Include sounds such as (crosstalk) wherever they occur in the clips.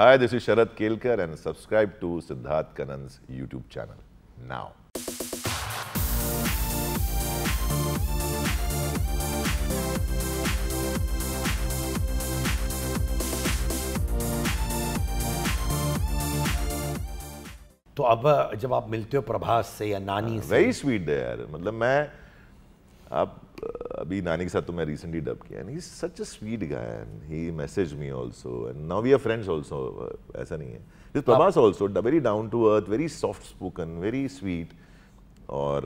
Hi, this is Sharad Kelkar and subscribe to Siddharth Kanan's YouTube channel now. तो अब जब आप मिलते हो प्रभास से या नानी से वेरी स्वीट है यार मतलब मैं आप अभी नानी के साथ तो मैं रिसेंटली डब किया and he such a sweet guy and he message me also and now we are friends also ऐसा नहीं है this Prabhas also very down to earth very soft spoken very sweet और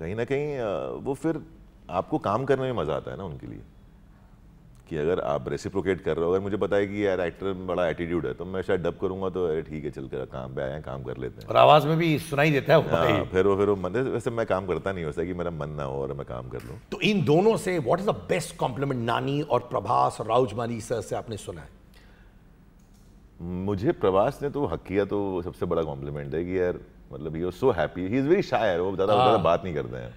कहीं ना कहीं वो फिर आपको काम करने में मज़ा आता है ना उनके लिए कि अगर आप रेसिप्रोकेट कर रहे हो अगर मुझे पता है कि यार एक्टर में बड़ा एटीट्यूड है तो मैं शायद डब करूंगा तो अरे ठीक है चल कर काम पे आए हैं काम कर लेते हैं और आवाज़ में भी सुनाई देता है हाँ, फिर वो फिर वो मन वैसे मैं काम करता नहीं वैसे कि मेरा मन ना हो और मैं काम कर लूँ तो इन दोनों से what is the best compliment Nani और प्रभास और राउजमानी सर से आपने सुना है मुझे प्रभास ने तो हक किया तो सबसे बड़ा कॉम्प्लीमेंट है कि यार मतलब he so happy he is very शायर वो ज़्यादा ज़्यादा हाँ। बात नहीं करते हैं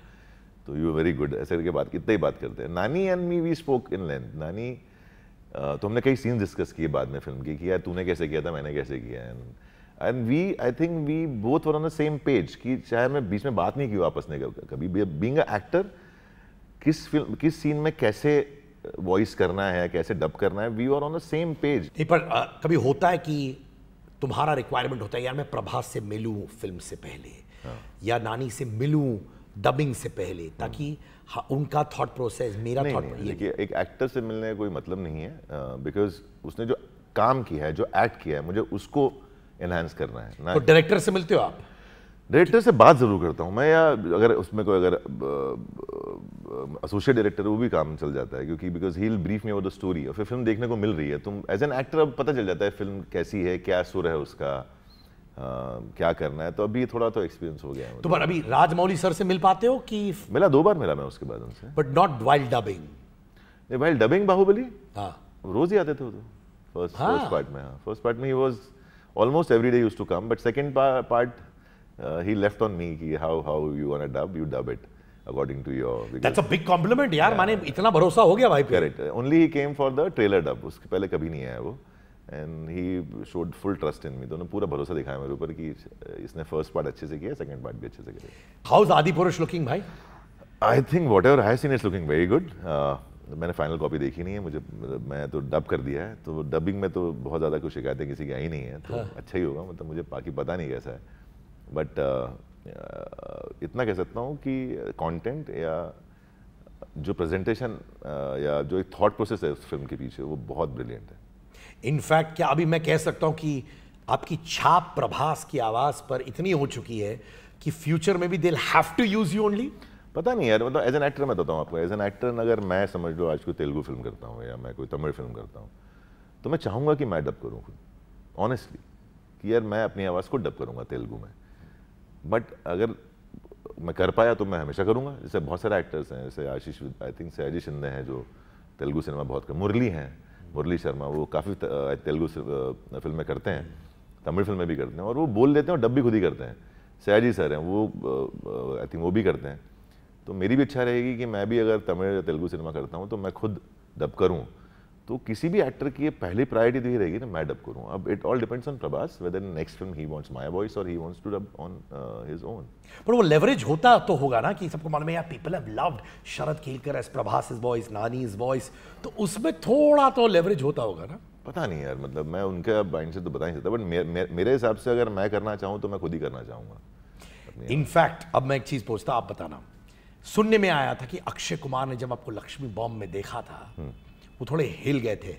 तो यू वेरी गुड ऐसे करके बात कितने ही बात करते हैं Nani and me we spoke in length Nani तो हमने कई सीन डिस्कस किए बाद में फिल्म की कि यार तूने कैसे किया था मैंने कैसे किया and and we I think we both were on the same page कि चाहे मैं बीच में बात नहीं की वापस ने कभी बींग एक्टर किस फिल्म किस सीन में कैसे वॉइस करना है कैसे डब करना है we are on the same page नहीं पर आ, कभी होता है कि तुम्हारा रिक्वायरमेंट होता है यार मैं प्रभास से मिलूं फिल्म से पहले हाँ. या नानी से मिलूं डबिंग से पहले ताकि उनका थॉट प्रोसेस मेरा थॉट देखिए एक एक्टर से मिलने का कोई मतलब नहीं है बिकॉज उसने जो काम किया है जो एक्ट किया है मुझे उसको एनहांस करना है तो डायरेक्टर से मिलते हो आप डायरेक्टर से बात ज़रूर करता हूँ मैं या अगर उसमें कोई अगर एसोसिएट डायरेक्टर वो भी काम चल जाता है क्योंकि because he brief me about the story और फिर फिल्म देखने को मिल रही है तुम एज एन एक्टर अब पता चल जाता है फिल्म कैसी है क्या सुर है उसका हाँ, क्या करना है तो अभी थोड़ा तो एक्सपीरियंस हो गया है तो पर अभी राजमौली सर से मिल पाते हो कि मिला दो बार मिला मैं उसके बाद उनसे but not wild dubbing wild dubbing Baahubali हाँ रोज ही आते थे वो तो फर्स्ट फर्स्ट पार्ट में हाँ फर्स्ट पार्ट में he was almost every day use to come but second part he left on me की how how you want dub you dub it according to your that's a big compliment यार yeah. माने इतना भरोसा हो गया भाई correct only he came for the trailer dub उसके पहले कभी नहीं आया वो and he showed full trust in me दोनों पूरा भरोसा दिखाया मेरे ऊपर कि इसने फर्स्ट पार्ट अच्छे से किया सेकंड पार्ट भी अच्छे से किया हाउ इज आदि पुरुष लुकिंग भाई I think whatever high scene is looking very good मैंने फाइनल कॉपी देखी नहीं है मुझे मैं तो डब कर दिया है तो डबिंग में तो बहुत ज़्यादा कुछ शिकायतें किसी की आई नहीं है तो हाँ. अच्छा ही होगा मतलब मुझे बाकी पता नहीं कैसा है बट uh, uh, इतना कह सकता हूँ कि कंटेंट या जो प्रेजेंटेशन uh, या जो एक थॉट प्रोसेस है उस फिल्म के पीछे वो बहुत ब्रिलियंट है इनफैक्ट क्या अभी मैं कह सकता हूँ कि आपकी छाप प्रभास की आवाज़ पर इतनी हो चुकी है कि फ्यूचर में भी they'll have to use you only पता नहीं यार मतलब एज एन एक्टर मैं बताता हूँ आपको एज एन एक्टर अगर मैं समझ लो आज कोई तेलुगू फिल्म करता हूँ या मैं कोई तमिल फिल्म करता हूँ तो मैं चाहूँगा कि मैं डब करूँ खुद ऑनेस्टली कि यार मैं अपनी आवाज़ को डब करूँगा तेलुगू में बट अगर मैं कर पाया तो मैं हमेशा करूँगा जैसे बहुत सारे एक्टर्स हैं जैसे आशीष आई थिंक अजय शिंदे हैं जो तेलुगु सिनेमा बहुत कर मुरली हैं मुरली शर्मा वो काफ़ी तेलुगु फिल्में करते हैं तमिल फिल्में भी करते हैं और वो बोल देते हैं और डब भी खुद ही करते हैं सयाजी सर हैं वो आई थिंक वो भी करते हैं तो मेरी भी इच्छा रहेगी कि मैं भी अगर तमिल या तेलुगु सिनेमा करता हूँ तो मैं खुद डब करूँ तो किसी भी एक्टर की ये पहली प्रायोरिटी तो ये रहेगी ना मैं डब करूँ अब it all depends on Prabhas whether next फिल्म ही वांट्स माय वॉइस और he wants to dub on his own पर वो लेवरेज होता तो होगा ना कि सबको मालूम है यार people have loved Sharad Kelkar as Prabhas is voice Nani is voice तो उसमें थोड़ा तो लेवरेज होता होगा ना पता नहीं यार मतलब मैं उनके माइंड से तो बता नहीं सकता बट मेरे हिसाब से अगर मैं करना चाहूँ तो मैं खुद ही करना चाहूँगा इनफैक्ट अब मैं एक चीज़ पूछता आप बताना सुनने में आया था कि अक्षय कुमार ने जब आपको लक्ष्मी बॉम्ब में देखा था हम्म। वो थोड़े हिल गए थे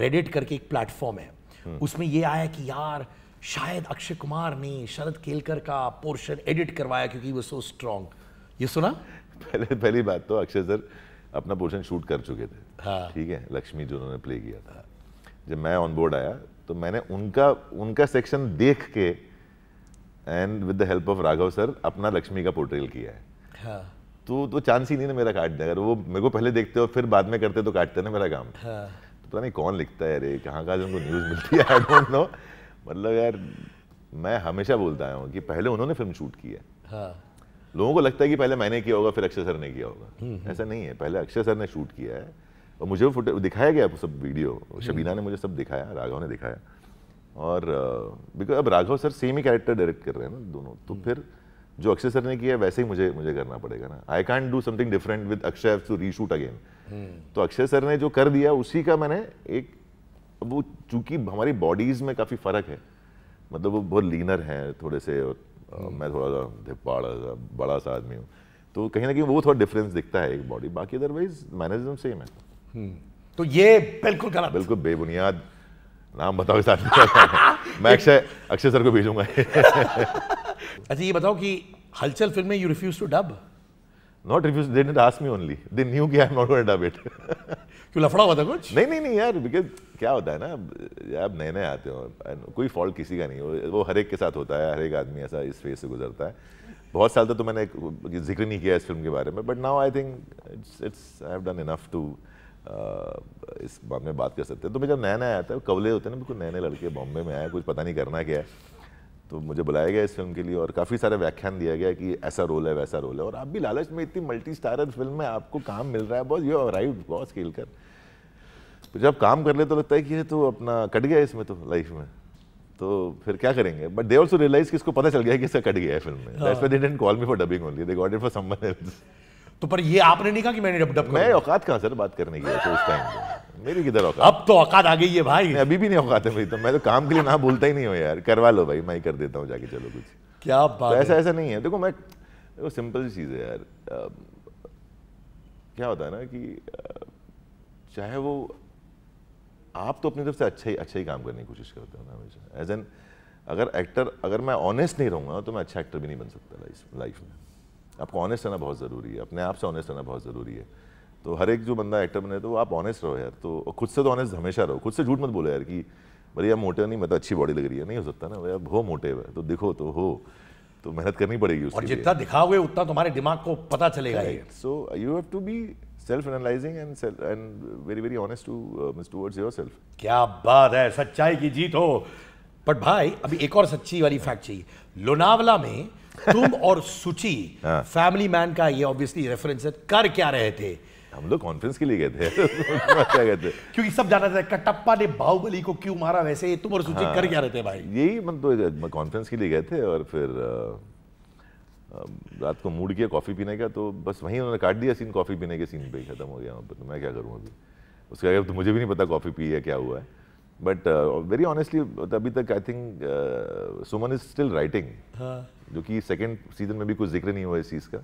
रेडिट करके एक प्लेटफॉर्म है हम्म। उसमें ये आया कि यार शायद अक्षय कुमार ने शरद केलकर का पोर्शन एडिट करवाया क्योंकि वो सो स्ट्रॉन्ग ये सुना पहले पहली बात तो अक्षय सर अपना पोर्शन शूट कर चुके थे हाँ। ठीक हाँ। है लक्ष्मी जो उन्होंने प्ले किया था जब मैं ऑन बोर्ड आया तो मैंने उनका उनका सेक्शन देख के and with the help of Raghav sir अपना लक्ष्मी का पोर्ट्रेल किया है हाँ। तो तो चांस ही नहीं ना मेरा काटने अगर वो मेरे को पहले देखते हो फिर बाद में करते तो काटते ना मेरा काम हाँ। तो पता नहीं कौन लिखता है अरे कहाँ कहाँ उनको न्यूज़ मिलती है आई डोंट नो मतलब यार मैं हमेशा बोलता आया हूँ कि पहले उन्होंने फिल्म शूट की है हाँ। लोगों को लगता है कि पहले मैंने किया होगा फिर अक्षय सर ने किया होगा हम्म, हम्म। ऐसा नहीं है पहले अक्षय सर ने शूट किया है और मुझे वो फोटो दिखाया गया सब वीडियो हम्म। शबीना ने मुझे सब दिखाया राघव ने दिखाया और बिकॉज अब राघव सर सेम ही कैरेक्टर डायरेक्ट कर रहे हैं ना दोनों तो फिर जो अक्षय सर ने किया वैसे ही मुझे मुझे करना पड़ेगा ना I can't do something different with Akshay to reshoot again तो अक्षय सर ने जो कर दिया उसी का मैंने एक वो चूंकि हमारी बॉडीज में काफ़ी फ़र्क है मतलब वो बहुत लीनर है थोड़े से और hmm. मैं थोड़ा सा बड़ा सा आदमी हूँ तो कहीं ना कहीं वो थोड़ा डिफरेंस दिखता है एक बॉडी बाकी अदरवाइज मैनेजम सेम है hmm. तो ये बिल्कुल गलत बिल्कुल बेबुनियाद नाम बताओ साथ (laughs) मैं अक्षय अक्षय सर को भेजूंगा (laughs) अच्छा ये बताओ कि हलचल फिल्म में you refuse to dub not refuse they didn't ask me only they knew कि I am not gonna dub it क्यों लफड़ा हुआ था कुछ नहीं नहीं नहीं यार बिकॉज क्या होता है ना आप नए नए आते हो कोई फॉल्ट किसी का नहीं हो वो हर एक के साथ होता है हर एक आदमी ऐसा इस फेज से गुजरता है बहुत साल तक तो, तो मैंने जिक्र नहीं किया इस फिल्म के बारे में but now I think it's it's I have done enough to इस बारे में बात कर सकते हैं तो मैं जब नया नया आता है कवले होते हैं ना बिल्कुल नए नए लड़के बॉम्बे में आए कुछ पता नहीं करना क्या है तो मुझे बुलाया गया इस फिल्म के लिए और काफ़ी सारा व्याख्यान दिया गया कि ऐसा रोल है वैसा रोल है और आप भी लालच में इतनी मल्टी स्टारर फिल्म में आपको काम मिल रहा है बॉस यू अराइव बॉस खेल कर तो जब काम कर ले तो लगता है कि ये तो अपना कट गया इसमें तो लाइफ में तो फिर क्या करेंगे बट दे ऑल्सो रियलाइज कि इसको पता चल गया कि इसका कट गया है फिल्म में call me for dubbing only they got it for someone else तो पर ये आपने नहीं कहा कि मैंने डब डब मैं औकात कहा सर बात करने की उस टाइम मेरी किधर औकात अब तो औकात आ गई है भाई अभी भी नहीं औकात है मेरी तो मैं तो काम के लिए ना बोलता ही नहीं हूँ यार करवा लो भाई मैं ही कर देता हूँ जाके चलो कुछ क्या बात तो ऐसा ऐसा नहीं है देखो मैं देखो सिंपल सी चीज़ है यार क्या होता है ना कि चाहे वो आप तो अपनी तरफ से अच्छा ही अच्छा ही काम करने की कोशिश करते हो ना हमेशा एज एन अगर एक्टर अगर मैं ऑनेस्ट नहीं रहूँगा तो मैं अच्छा एक्टर भी नहीं बन सकता लाइफ में आपको ऑनेस्ट रहना बहुत ज़रूरी है अपने आप से ऑनेस्ट रहना बहुत ज़रूरी है तो हर एक जो बंदा एक्टर बने तो आप ऑनेस्ट रहो यार तो खुद से तो ऑनेस्ट हमेशा रहो खुद से झूठ मत बोलो यार कि भैया मोटे नहीं मतलब अच्छी बॉडी लग रही है नहीं हो सकता ना भैया हो मोटे है तो दिखो तो हो तो मेहनत करनी पड़ेगी उसके और जितना दिखाओगे उतना तुम्हारे दिमाग को पता चलेगा ये so you have to be self analysing and and very very honest to miss towards yourself क्या बात है सच्चाई की जीत हो बट भाई अभी एक और सच्ची वाली फैक्ट चाहिए लोनावला में तुम और सुची फैमिली (laughs) मैन हाँ। का ये ऑब्वियसली रेफरेंस है कर क्या रहे थे हम लोग कॉन्फ्रेंस के लिए गए थे (laughs) क्या गए थे क्योंकि सब जाना था कटप्पा ने बाहुबली को क्यों मारा वैसे ये तुम और सुची हाँ, कर क्या रहे थे भाई यही मन तो कॉन्फ्रेंस के लिए गए थे और फिर रात को मूड किया कॉफ़ी पीने का तो बस वहीं उन्होंने काट दिया सीन कॉफ़ी पीने के सीन पे ही खत्म हो गया तो मैं क्या करूँ अभी उसके आगे तो मुझे भी नहीं पता कॉफ़ी पी है क्या हुआ है बट वेरी ऑनेस्टली अभी तक I think Suman is still writing जो कि सेकेंड सीजन में भी कुछ जिक्र नहीं हुआ इस चीज़ का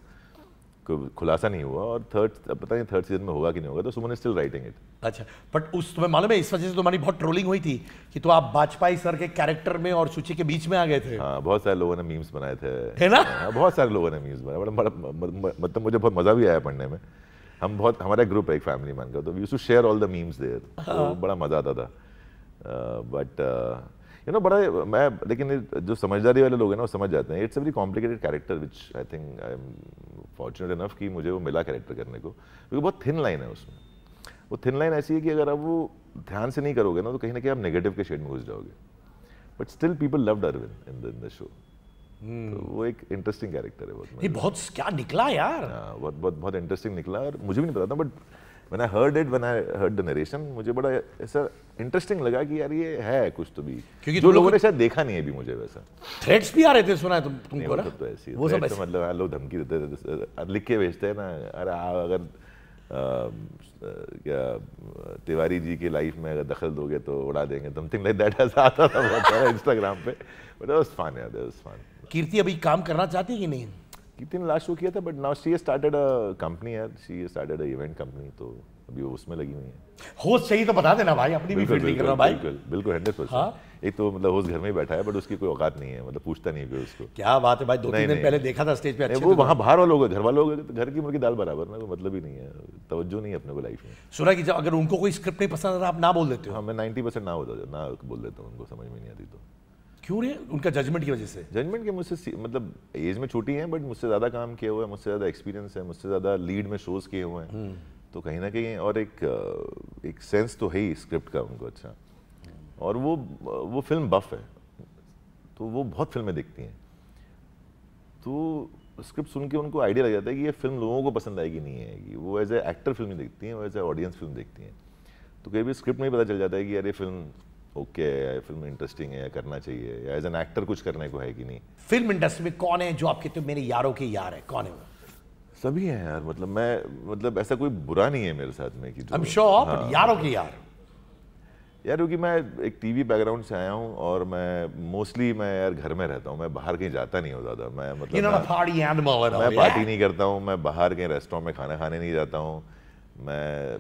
कोई खुलासा नहीं हुआ और थर्ड पता नहीं थर्ड सीजन में होगा कि नहीं होगा तो Suman is still writing it अच्छा बट उस तुम्हें मालूम है इस वजह से तुम्हारी तो बहुत ट्रोलिंग हुई थी कि तो आप वाजपेयी सर के कैरेक्टर में और सूची के बीच में आ गए थे हाँ बहुत सारे लोगों ने मीम्स बनाए थे है ना हाँ, बहुत सारे लोगों ने मीम्स बनाए बड़ा मतलब मुझे बहुत मज़ा भी आया पढ़ने में हम बहुत हमारा ग्रुप है एक फैमिली मान का तो we too share all the memes there बड़ा मज़ा आता था बट यू नो बड़ा मैं लेकिन जो समझदारी वाले लोग हैं ना वो समझ जाते हैं it's a very complicated character which I think I am fortunate enough कि मुझे वो मिला कैरेक्टर करने को क्योंकि बहुत थिन लाइन है उसमें वो थिन लाइन ऐसी है कि अगर आप वो ध्यान से नहीं करोगे ना तो कहीं ना कहीं आप नेगेटिव के शेड में घुस जाओगे but still people loved Arvind in the in the show तो वो एक इंटरेस्टिंग कैरेक्टर है बहुत नहीं बहुत क्या निकला यार आ, हाँ, बहुत बहुत बहुत इंटरेस्टिंग निकला और मुझे भी नहीं पता था but when I heard it, when I heard the narration, मुझे बड़ा ऐसा interesting लगा कि यार ये है कुछ तो भी क्योंकि जो लोगों ने शायद देखा नहीं है भी मुझे वैसा threats भी आ रहे थे सुना है तुम तुमको ना तो ऐसी वो सब ऐसे तो मतलब लोग धमकी देते थे तो, तो, लिख के भेजते हैं ना अरे अगर क्या तिवारी जी की लाइफ में अगर दखल दोगे तो उड़ा देंगे समथिंग लाइक दैट ऐसा आता था बहुत सारा इंस्टाग्राम पे बट वाज फन यार दैट वाज फन कीर्ति अभी काम करना चाहती है कि नहीं कितने लास्ट शो किया था but now she started a company है she started a event company तो अभी वो उसमें लगी हुई है होस्ट सही तो बता देना भाई अपनी भी फिट नहीं कर रहा भाई बिल्कुल बिल्कुल 100% हां एक तो मतलब होस्ट घर में ही बैठा है बट उसकी कोई औकात नहीं है मतलब पूछता नहीं है उसको क्या बात है भाई दो तीन दिन पहले देखा था स्टेज पे अच्छे वो तो। वहां बाहर वाले लोग घर वाले लोग घर की मुर्गी दाल बराबर ना कोई मतलब ही नहीं है तवज्जो नहीं है अपने को लाइफ में सुना कि जब अगर उनको कोई स्क्रिप्ट नहीं पसंद आता आप ना बोल देते हो हां मैं 90% ना बोल देता ना बोल देता हूँ उनको समझ में नहीं आती तो क्यों रहे उनका जजमेंट की वजह से जजमेंट के मुझसे मतलब एज में छोटी हैं बट मुझसे ज़्यादा काम किया हुआ है मुझसे ज़्यादा एक्सपीरियंस है मुझसे ज़्यादा लीड में शोज़ किए हुए हैं हम्म। तो कहीं ना कहीं और एक uh, एक सेंस तो है ही स्क्रिप्ट का उनको अच्छा और वो uh, वो फिल्म बफ है तो वो बहुत फिल्में देखती हैं तो स्क्रिप्ट सुन के उनको आइडिया लग जाता है कि ये फिल्म लोगों को पसंद आएगी नहीं आएगी वो एज ए एक्टर फिल्म देखती हैं वो एज ए ऑडियंस फिल्म देखती हैं तो कभी भी स्क्रिप्ट में पता चल जाता है कि अरे फिल्म ओके okay, फिल्म इंटरेस्टिंग है या करना चाहिए या एज एन एक्टर कुछ करने को है कि नहीं फिल्म इंडस्ट्री में कौन है जो आप कहते हो तो मेरे यारों के यार है कौन है वो सभी हैं यार मतलब मैं मतलब ऐसा कोई बुरा नहीं है मेरे साथ में कि आई एम श्योर यारों के यार यार क्योंकि मैं एक टीवी बैकग्राउंड से आया हूँ और मैं मोस्टली मैं यार घर में रहता हूँ मैं बाहर कहीं जाता नहीं हूँ ज़्यादा मैं मतलब मैं, मैं पार्टी नहीं करता हूँ मैं बाहर के रेस्टोरेंट में खाना खाने नहीं जाता हूँ मैं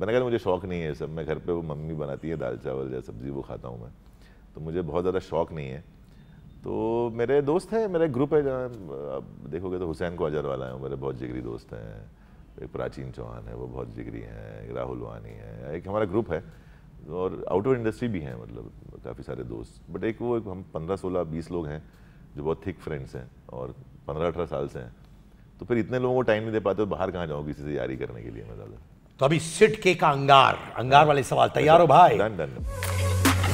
मैंने कहा मुझे शौक़ नहीं है सब मैं घर पे वो मम्मी बनाती है दाल चावल या सब्ज़ी वो खाता हूँ मैं तो मुझे बहुत ज़्यादा शौक़ नहीं है तो मेरे दोस्त हैं मेरा ग्रुप है जहाँ आप देखोगे तो हुसैन कोजर वाला है मेरे बहुत जिगरी दोस्त हैं एक प्राचीन चौहान है वो बहुत जिगरी हैं राहुल वानी है एक हमारा ग्रुप है और आउटडोर इंडस्ट्री भी हैं मतलब काफ़ी सारे दोस्त बट एक वो एक हम पंद्रह सोलह बीस लोग हैं जो बहुत थिक फ्रेंड्स हैं और पंद्रह अठारह साल से हैं तो फिर इतने लोगों को टाइम नहीं दे पाते तो बाहर कहाँ जाओ किसी से यारी करने के लिए मैं ज़्यादा तो अभी सिट के का अंगार अंगार वाले सवाल तैयार हो भाई दन, दन, दन।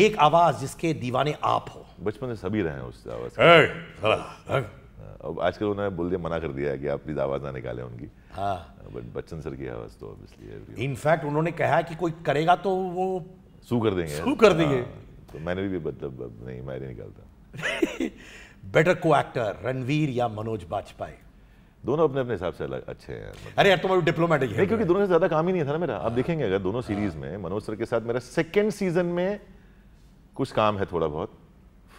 एक आवाज जिसके दीवाने आप हो बचपन से सभी रहे उस आवाज हाँ, अब आजकल उन्होंने बोल दिया मना कर दिया है कि आप प्लीज आवाज ना निकाले उनकी हाँ बट बच्चन सर की आवाज तो इनफैक्ट उन्होंने कहा कि कोई करेगा तो वो सू कर देंगे सू कर देंगे हाँ। तो मैंने भी मतलब नहीं मैं नहीं निकालता बेटर को एक्टर रणवीर या मनोज बाजपाई दोनों अपने अपने हिसाब से अलग अच्छे हैं मतलब। अरे यार तुम्हारे डिप्लोमेटिक है क्योंकि दोनों से ज्यादा काम ही नहीं था ना मेरा आप देखेंगे अगर दोनों सीरीज में मनोज हाँ। सर के साथ मेरा सेकेंड सीजन में कुछ काम है थोड़ा बहुत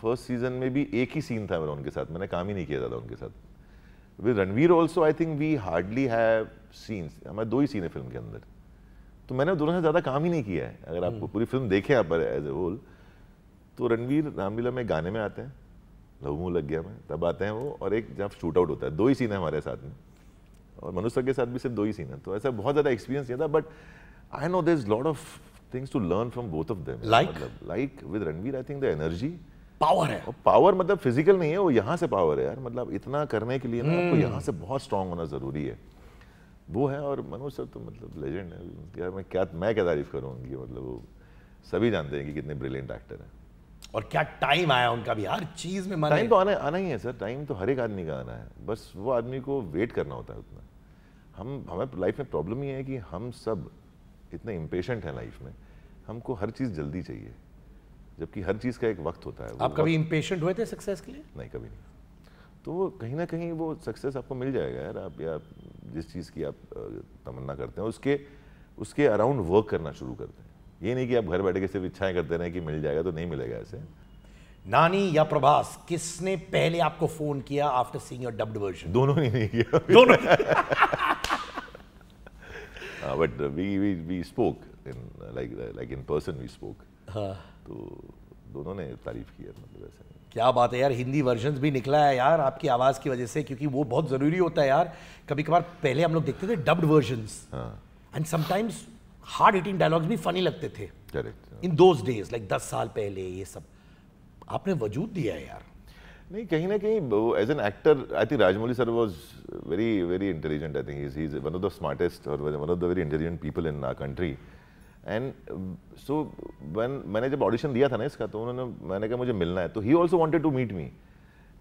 फर्स्ट सीजन में भी एक ही सीन था मेरा उनके साथ मैंने काम ही नहीं किया ज़्यादा उनके साथ with Ranveer also I think we hardly have scenes हमारे दो ही सीन है फिल्म के अंदर तो मैंने दोनों से ज़्यादा काम ही नहीं किया है अगर आप हम्म। पूरी फिल्म देखें आप एज ए होल तो रणवीर रामलीला में गाने में आते हैं लव मुँह लग गया मैं तब आते हैं वो और एक जब शूट आउट होता है दो ही सीन है हमारे साथ में और मनोज सर के साथ भी सिर्फ दो ही सीन है तो ऐसा बहुत ज़्यादा एक्सपीरियंस नहीं था but I know there is lot of things to learn from both of them like like with Ranveer I think the energy power है और पावर मतलब फिजिकल नहीं है वो यहाँ से पावर है यार मतलब इतना करने के लिए ना आपको hmm. यहाँ से बहुत स्ट्रांग होना ज़रूरी है वो है और मनोज सर तो मतलब लेजेंड है यार मैं क्या मैं क्या तारीफ करूँगी मतलब वो सभी जानते हैं कि कितने ब्रिलियंट एक्टर हैं और क्या टाइम आया उनका भी हर चीज में टाइम तो आना आना ही है सर टाइम तो हर एक आदमी का आना है बस वो आदमी को वेट करना होता है उतना हम हमें लाइफ में प्रॉब्लम ये है कि हम सब इतने इम्पेशेंट हैं लाइफ में हमको हर चीज़ जल्दी चाहिए जबकि हर चीज़ का एक वक्त होता है आप कभी इम्पेशेंट हुए थे सक्सेस के लिए नहीं कभी नहीं तो कहीं ना कहीं वो सक्सेस आपको मिल जाएगा यार आप या जिस चीज़ की आप तमन्ना करते हैं उसके उसके अराउंड वर्क करना शुरू करते हैं ये नहीं कि आप घर बैठे के सिर्फ इच्छाएं करते रहे कि मिल जाएगा तो नहीं मिलेगा ऐसे नानी या प्रभास किसने पहले आपको फोन किया after seeing your dubbed version दोनों ने नहीं किया दोनों but we we we spoke in like like in person we spoke तो दोनों ने तारीफ की है मतलब ऐसे क्या बात है यार हिंदी वर्जन भी निकला है यार आपकी आवाज़ की वजह से क्योंकि वो बहुत ज़रूरी होता है यार कभी कभार पहले हम लोग देखते थे dubbed version and sometimes hard hitting dialogues भी फनी लगते थे इन दोज डेज लाइक दस साल पहले ये सब आपने वजूद दिया है यार नहीं कहीं ना कहीं as an actor I think Rajamouli sir was very very intelligent I think is one of the smartest और one of the very intelligent people in our country and so one मैंने जब ऑडिशन दिया था ना इसका तो उन्होंने मैंने कहा मुझे मिलना है तो he also wanted to meet me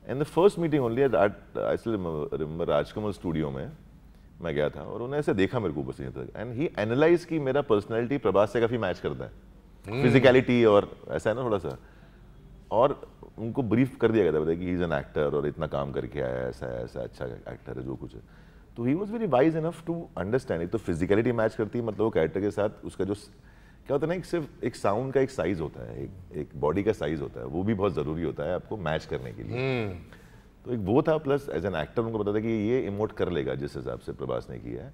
and the first meeting only at I still Rajkamal studio में मैं गया था और उन्होंने ऐसे देखा मेरे को बस एंड ही एनालाइज की मेरा पर्सनैलिटी प्रभास से काफ़ी मैच करता है फिजिकलिटी hmm. और ऐसा है ना थोड़ा सा और उनको ब्रीफ कर दिया गया था बताया कि इज़ एन एक्टर और इतना काम करके आया ऐसा है ऐसा अच्छा एक्टर है जो कुछ है तो he was very wise enough to understand तो फिजिकलिटी मैच करती है मतलब वो कैरेक्टर के साथ उसका जो क्या होता है ना एक सिर्फ एक साउंड का एक साइज होता है एक एक बॉडी का साइज होता है वो भी बहुत ज़रूरी होता है आपको मैच करने के लिए hmm. तो एक वो था प्लस एज एन एक्टर उनको पता था कि ये इमोट कर लेगा जिस हिसाब से प्रभास ने किया है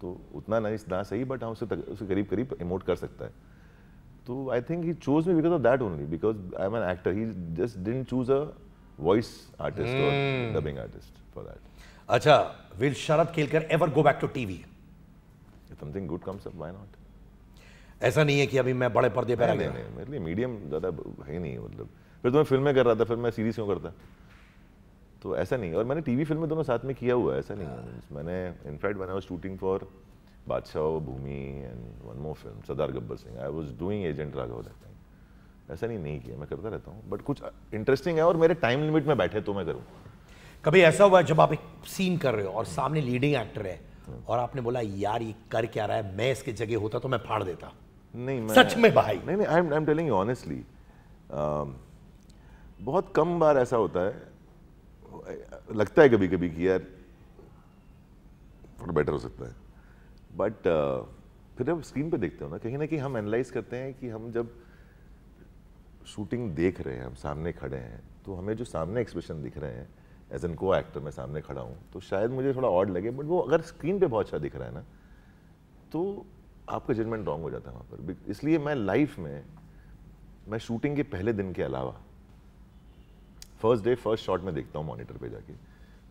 तो उतना ना इस ना सही बट हाँ उससे तक, उसके करीब करीब इमोट कर सकता है तो I think he choose me because of that only because I am an actor he just didn't choose a voice artist और डबिंग आर्टिस्ट फॉर दैट अच्छा will Sharad Kelkar ever go back to TV something good comes up why not ऐसा नहीं है कि अभी मैं बड़े पर्दे पर नहीं, नहीं, नहीं मेरे लिए मीडियम ज़्यादा है नहीं मतलब फिर तो मैं फिल्में कर रहा था फिर मैं सीरीज क्यों करता तो ऐसा नहीं और मैंने टीवी फिल्म में दोनों साथ में किया हुआ है ऐसा नहीं है हाँ। मैंने in fact I was shooting for Baadshaho Bhoomi and one more film Sardaar Gabbar Singh I was doing Agent Raghav that time ऐसा नहीं नहीं किया मैं करता रहता हूँ बट कुछ इंटरेस्टिंग है और मेरे टाइम लिमिट में बैठे तो मैं करूँ कभी ऐसा हुआ जब आप एक सीन कर रहे हो और सामने लीडिंग एक्टर है और आपने बोला यार ये कर क्या रहा है मैं इसके जगह होता तो मैं फाड़ देता नहीं मैं सच में भाई नहीं नहीं आई एम टेलिंग ऑनेस्टली बहुत कम बार ऐसा होता है लगता है कभी कभी कि यार थोड़ा बेटर हो सकता है बट uh, फिर जब स्क्रीन पे देखते हो ना कहीं ना कहीं हम एनालाइज करते हैं कि हम जब शूटिंग देख रहे हैं हम सामने खड़े हैं तो हमें जो सामने एक्सप्रेशन दिख रहे हैं एज एन को एक्टर मैं सामने खड़ा हूँ तो शायद मुझे थोड़ा ऑड लगे बट वो अगर स्क्रीन पे बहुत अच्छा दिख रहा है ना तो आपका जजमेंट रॉन्ग हो जाता है वहाँ पर इसलिए मैं लाइफ में मैं शूटिंग के पहले दिन के अलावा फर्स्ट डे फर्स्ट शॉट में देखता हूँ मॉनिटर पे जाके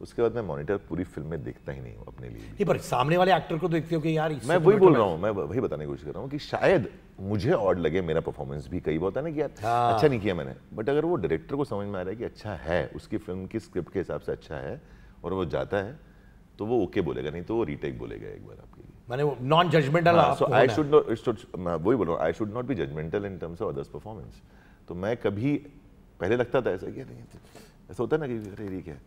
उसके बाद मैं मॉनिटर पूरी फिल्म में देखता ही नहीं हूँ अपने लिए नहीं पर सामने वाले एक्टर को देखते हो कि यार मैं तो वही बोल तो रहा हूँ मैं वही बताने की कोशिश कर रहा हूँ कि शायद मुझे ऑड लगे मेरा परफॉर्मेंस भी कई बहुत है ना कि यार हाँ। अच्छा नहीं किया मैंने बट अगर वो डायरेक्टर को समझ में आ रहा है कि अच्छा है उसकी फिल्म की स्क्रिप्ट के हिसाब से अच्छा है और वो जाता है तो वो ओके बोलेगा नहीं तो वो रीटेक बोलेगा एक बार आपके लिए मैंने वो non judgemental so I should not वही बोल रहा हूँ I should not be judgemental in terms of others performance तो मैं कभी पहले लगता था ऐसा क्या नहीं ऐसा होता ना कि अरे ठीक है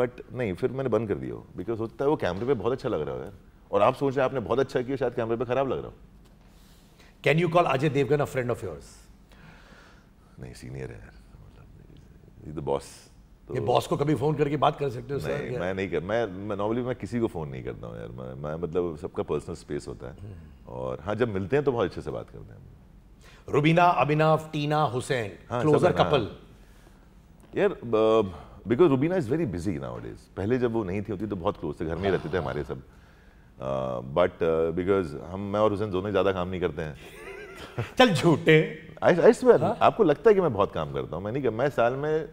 बट नहीं फिर मैंने बंद कर दिया वो बिकॉज होता है वो कैमरे पे बहुत अच्छा लग रहा है यार और आप सोच रहे आपने बहुत अच्छा किया शायद कैमरे पे खराब लग रहा हो can you call Ajay Devgn a friend of yours नहीं सीनियर है मतलब द बॉस तो ये बॉस को कभी फोन करके बात कर सकते हो सर नहीं मैं नहीं कर मैं, मैं नॉर्मली मैं किसी को फोन नहीं करता हूँ यार मैं, मैं मतलब सबका पर्सनल स्पेस होता है hmm. और हाँ जब मिलते हैं तो बहुत अच्छे से बात करते हैं रुबीना अभिनव टीना हुसैन क्लोजर कपल हाँ, यार because Rubina is very busy nowadays पहले जब वो नहीं थी होती तो बहुत क्लोज थे घर में ही रहते थे हमारे सब बट uh, बिकॉज uh, हम मैं और हुसैन दोनों ज़्यादा काम नहीं करते हैं चल झूठे आई स्वेयर हाँ? आपको लगता है कि मैं बहुत काम करता हूँ मैं नहीं मैं साल में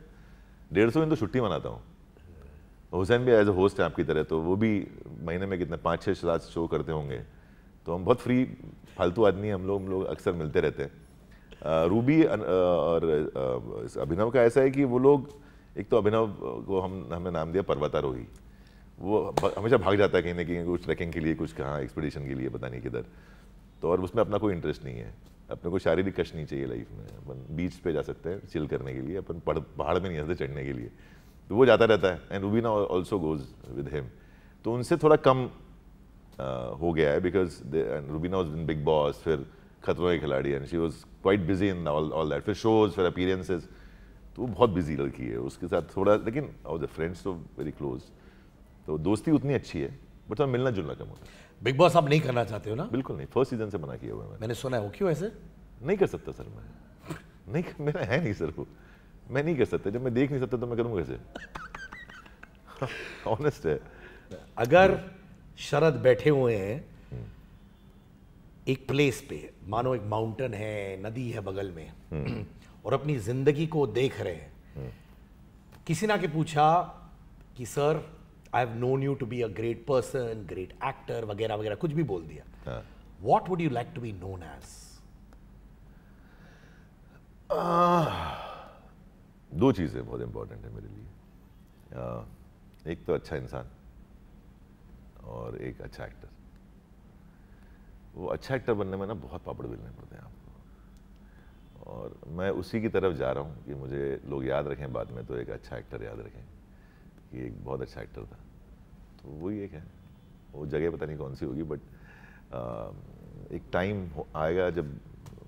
डेढ़ सौ दिन तो छुट्टी मनाता हूँ हुसैन भी एज अ होस्ट है आपकी तरह तो वो भी महीने में कितने पाँच छः शो करते होंगे तो हम बहुत फ्री फालतू आदमी हम लोग हम लोग अक्सर मिलते रहते हैं रूबी और अभिनव का ऐसा है कि वो लोग एक तो अभिनव को हम हमने नाम दिया पर्वतारोही वो हमेशा भाग जाता है कहीं ना कहीं कुछ ट्रैकिंग के लिए कुछ कहाँ एक्सपीडिशन के लिए पता नहीं किधर तो और उसमें अपना कोई इंटरेस्ट नहीं है अपने को शारीरिक कष्ट नहीं चाहिए लाइफ में अपन बीच पे जा सकते हैं चिल करने के लिए अपन पहाड़ में नहीं जाते चढ़ने के लिए तो वो जाता रहता है and Rubina also goes with him तो उनसे थोड़ा कम आ, हो गया है बिकॉज रूबीना वॉज बिग बॉस फिर खतरों के खिलाड़ी and she was quite busy in all all that फिर शोज फिर अपीरेंसेज तो बहुत बिजी लड़की है उसके साथ थोड़ा लेकिन और द फ्रेंड्स तो वेरी क्लोज तो दोस्ती उतनी अच्छी है बट थोड़ा मिलना जुलना कम होता है बिग बॉस आप नहीं करना चाहते हो ना बिल्कुल नहीं फर्स्ट सीजन से मना किया हुआ है मैंने सुना है वो क्यों ऐसे नहीं कर सकता सर मैं नहीं मेरा है नहीं सर वो मैं नहीं कर सकता जब मैं देख नहीं सकता तो मैं करूँगा कैसे ऑनेस्ट (laughs) है अगर शरद बैठे हुए हैं एक प्लेस पे मानो एक माउंटेन है नदी है बगल में हम्म। और अपनी ज़िंदगी को देख रहे हैं हम्म। किसी ना के पूछा कि sir I have known you to be a great person great actor वगैरह वगैरह कुछ भी बोल दिया what would you like to be known as दो चीज़ें बहुत इंपॉर्टेंट है मेरे लिए uh, एक तो अच्छा इंसान और एक अच्छा एक्टर वो अच्छा एक्टर बनने में ना बहुत पापड़ बेलने पड़ते हैं आपको और मैं उसी की तरफ जा रहा हूँ कि मुझे लोग याद रखें बाद में तो एक अच्छा एक्टर याद रखें कि एक बहुत अच्छा एक्टर था तो वही एक है वो जगह पता नहीं कौन सी होगी बट एक टाइम आएगा जब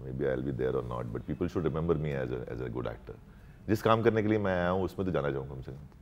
maybe I'll be there और not but people should remember me as as a good actor जिस काम करने के लिए मैं आया हूँ उसमें तो जाना चाहूँगा कम से कम